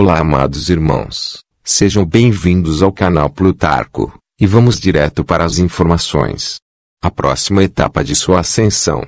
Olá, amados irmãos. Sejam bem-vindos ao canal Plutarco, e vamos direto para as informações. A próxima etapa de sua ascensão.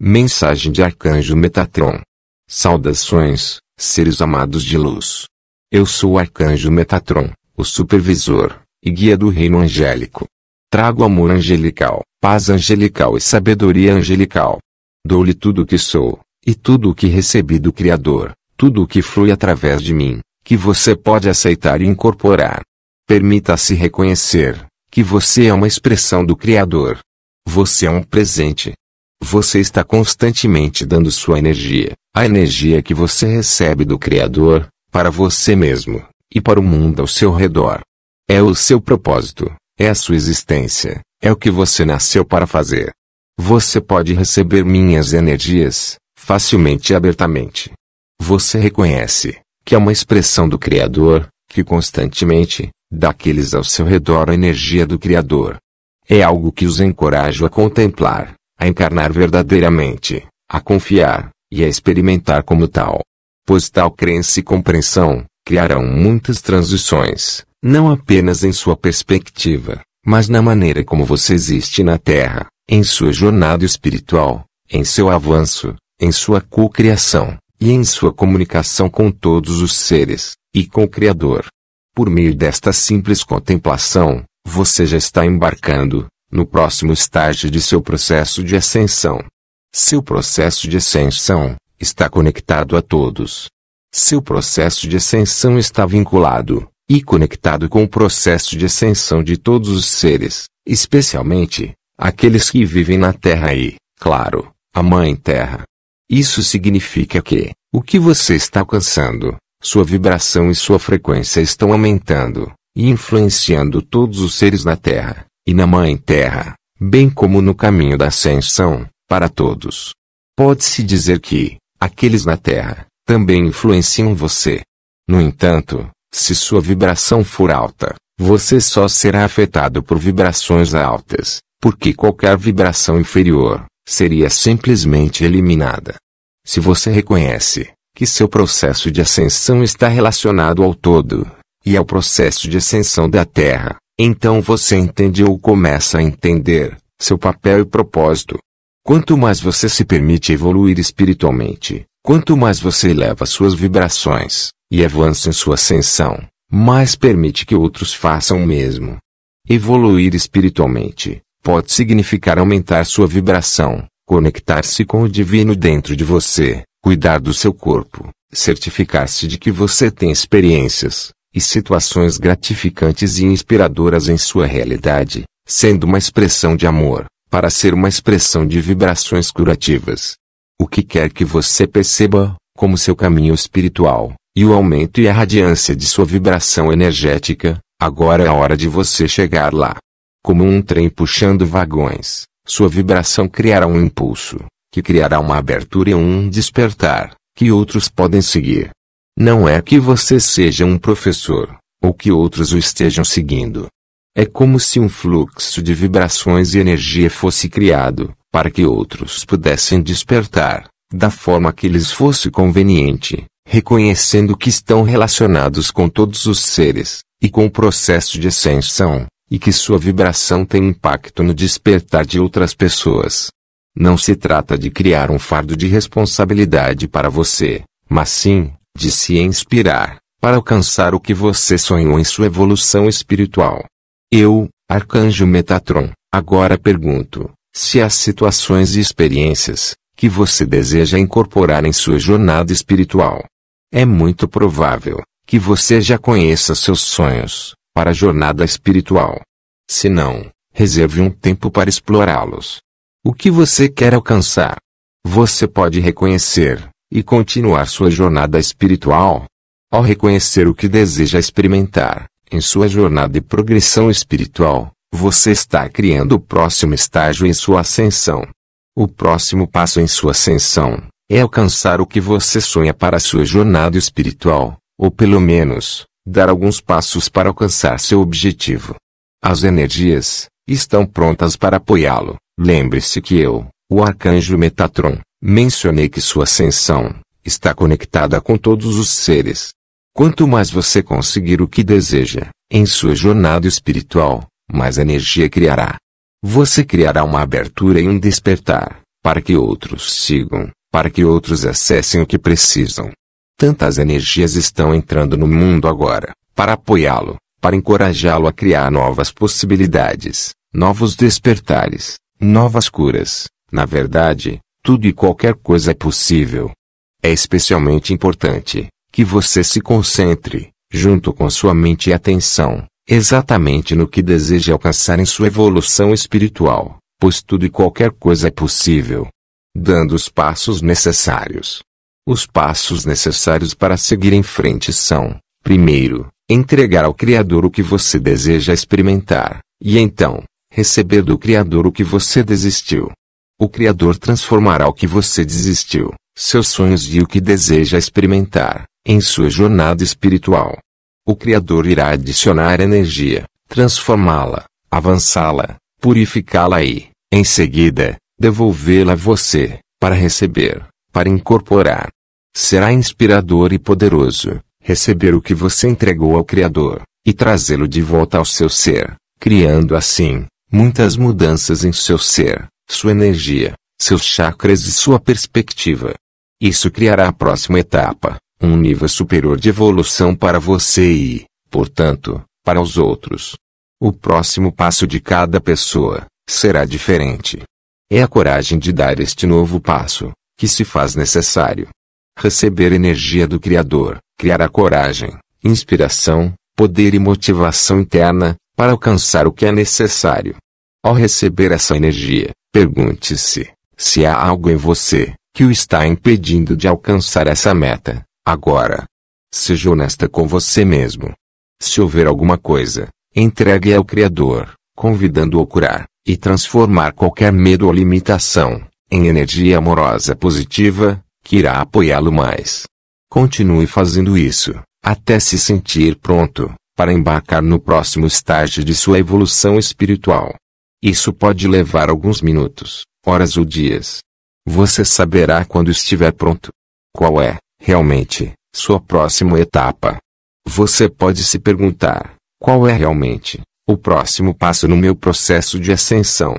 Mensagem de Arcanjo Metatron. Saudações, seres amados de luz. Eu sou o Arcanjo Metatron, o supervisor e guia do reino angélico. Trago amor angelical, paz angelical e sabedoria angelical. Dou-lhe tudo o que sou, e tudo o que recebi do Criador, tudo o que flui através de mim, que você pode aceitar e incorporar. Permita-se reconhecer que você é uma expressão do Criador. Você é um presente. Você está constantemente dando sua energia, a energia que você recebe do Criador, para você mesmo e para o mundo ao seu redor. É o seu propósito, é a sua existência, é o que você nasceu para fazer. Você pode receber minhas energias, facilmente e abertamente. Você reconhece que é uma expressão do Criador, que constantemente, daqueles ao seu redor a energia do Criador. É algo que os encorajo a contemplar, a encarnar verdadeiramente, a confiar, e a experimentar como tal. Pois tal crença e compreensão, criarão muitas transições, não apenas em sua perspectiva, mas na maneira como você existe na Terra, em sua jornada espiritual, em seu avanço, em sua co-criação e em sua comunicação com todos os seres, e com o Criador. Por meio desta simples contemplação, você já está embarcando, no próximo estágio de seu processo de ascensão. Seu processo de ascensão está conectado a todos. Seu processo de ascensão está vinculado e conectado com o processo de ascensão de todos os seres, especialmente aqueles que vivem na Terra e, claro, a Mãe Terra. Isso significa que, o que você está alcançando, sua vibração e sua frequência estão aumentando, e influenciando todos os seres na Terra, e na Mãe Terra, bem como no caminho da ascensão, para todos. Pode-se dizer que, aqueles na Terra, também influenciam você. No entanto, se sua vibração for alta, você só será afetado por vibrações altas, porque qualquer vibração inferior, seria simplesmente eliminada. Se você reconhece que seu processo de ascensão está relacionado ao todo e ao processo de ascensão da Terra, então você entende ou começa a entender seu papel e propósito. Quanto mais você se permite evoluir espiritualmente, quanto mais você eleva suas vibrações e avança em sua ascensão, mais permite que outros façam o mesmo. Evoluir espiritualmente pode significar aumentar sua vibração, conectar-se com o divino dentro de você, cuidar do seu corpo, certificar-se de que você tem experiências e situações gratificantes e inspiradoras em sua realidade, sendo uma expressão de amor, para ser uma expressão de vibrações curativas. O que quer que você perceba, como seu caminho espiritual, e o aumento e a radiância de sua vibração energética, agora é a hora de você chegar lá. Como um trem puxando vagões, sua vibração criará um impulso, que criará uma abertura e um despertar, que outros podem seguir. Não é que você seja um professor, ou que outros o estejam seguindo. É como se um fluxo de vibrações e energia fosse criado, para que outros pudessem despertar, da forma que lhes fosse conveniente, reconhecendo que estão relacionados com todos os seres, e com o processo de ascensão, e que sua vibração tem impacto no despertar de outras pessoas. Não se trata de criar um fardo de responsabilidade para você, mas sim, de se inspirar, para alcançar o que você sonhou em sua evolução espiritual. Eu, Arcanjo Metatron, agora pergunto: se as situações e experiências que você deseja incorporar em sua jornada espiritual, é muito provável que você já conheça seus sonhos, para a jornada espiritual. Se não, reserve um tempo para explorá-los. O que você quer alcançar? Você pode reconhecer e continuar sua jornada espiritual. Ao reconhecer o que deseja experimentar em sua jornada de progressão espiritual, você está criando o próximo estágio em sua ascensão. O próximo passo em sua ascensão é alcançar o que você sonha para sua jornada espiritual, ou pelo menos, dar alguns passos para alcançar seu objetivo. As energias estão prontas para apoiá-lo. Lembre-se que eu, o arcanjo Metatron, mencionei que sua ascensão está conectada com todos os seres. Quanto mais você conseguir o que deseja em sua jornada espiritual, mais energia criará. Você criará uma abertura e um despertar, para que outros sigam, para que outros acessem o que precisam. Tantas energias estão entrando no mundo agora, para apoiá-lo, para encorajá-lo a criar novas possibilidades, novos despertares, novas curas. Na verdade, tudo e qualquer coisa é possível. É especialmente importante que você se concentre, junto com sua mente e atenção, exatamente no que deseja alcançar em sua evolução espiritual, pois tudo e qualquer coisa é possível. Dando os passos necessários, os passos necessários para seguir em frente são: primeiro, entregar ao Criador o que você deseja experimentar, e então, receber do Criador o que você desistiu. O Criador transformará o que você desistiu, seus sonhos e o que deseja experimentar, em sua jornada espiritual. O Criador irá adicionar energia, transformá-la, avançá-la, purificá-la e, em seguida, devolvê-la a você, para receber para incorporar. Será inspirador e poderoso receber o que você entregou ao Criador e trazê-lo de volta ao seu ser, criando assim muitas mudanças em seu ser, sua energia, seus chakras e sua perspectiva. Isso criará a próxima etapa, um nível superior de evolução para você e, portanto, para os outros. O próximo passo de cada pessoa será diferente. É a coragem de dar este novo passo que se faz necessário. Receber energia do Criador, criar a coragem, inspiração, poder e motivação interna, para alcançar o que é necessário. Ao receber essa energia, pergunte-se se há algo em você que o está impedindo de alcançar essa meta, agora. Seja honesta com você mesmo. Se houver alguma coisa, entregue ao Criador, convidando-o a curar e transformar qualquer medo ou limitação em energia amorosa positiva, que irá apoiá-lo mais. Continue fazendo isso, até se sentir pronto, para embarcar no próximo estágio de sua evolução espiritual. Isso pode levar alguns minutos, horas ou dias. Você saberá quando estiver pronto. Qual é, realmente, sua próxima etapa? Você pode se perguntar: qual é realmente o próximo passo no meu processo de ascensão?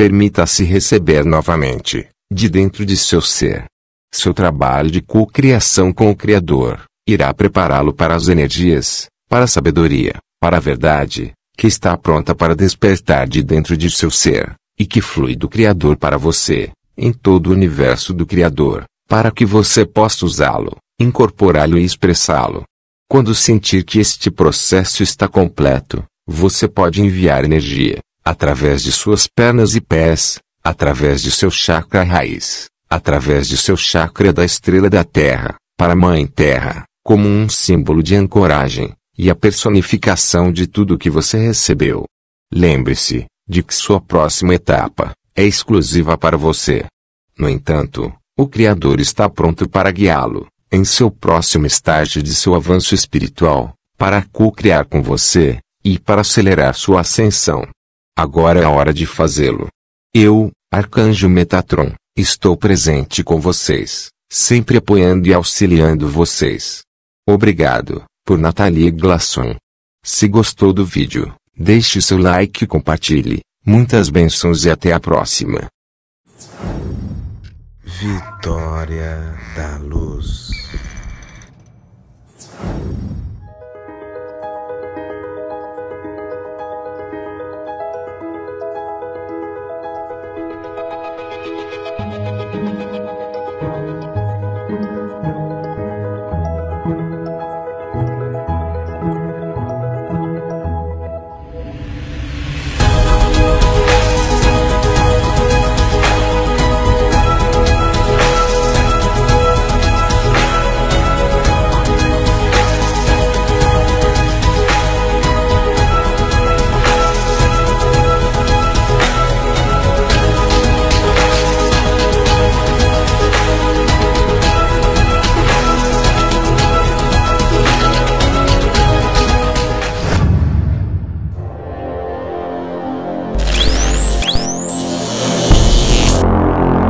Permita-se receber novamente, de dentro de seu ser. Seu trabalho de co-criação com o Criador irá prepará-lo para as energias, para a sabedoria, para a verdade, que está pronta para despertar de dentro de seu ser, e que flui do Criador para você, em todo o universo do Criador, para que você possa usá-lo, incorporá-lo e expressá-lo. Quando sentir que este processo está completo, você pode enviar energia, através de suas pernas e pés, através de seu chakra raiz, através de seu chakra da estrela da terra, para a Mãe Terra, como um símbolo de ancoragem, e a personificação de tudo que você recebeu. Lembre-se de que sua próxima etapa é exclusiva para você. No entanto, o Criador está pronto para guiá-lo, em seu próximo estágio de seu avanço espiritual, para co-criar com você, e para acelerar sua ascensão. Agora é a hora de fazê-lo. Eu, Arcanjo Metatron, estou presente com vocês, sempre apoiando e auxiliando vocês. Obrigado, por Nathalie Glasson. Se gostou do vídeo, deixe seu like e compartilhe. Muitas bênçãos e até a próxima. Vitória da Luz.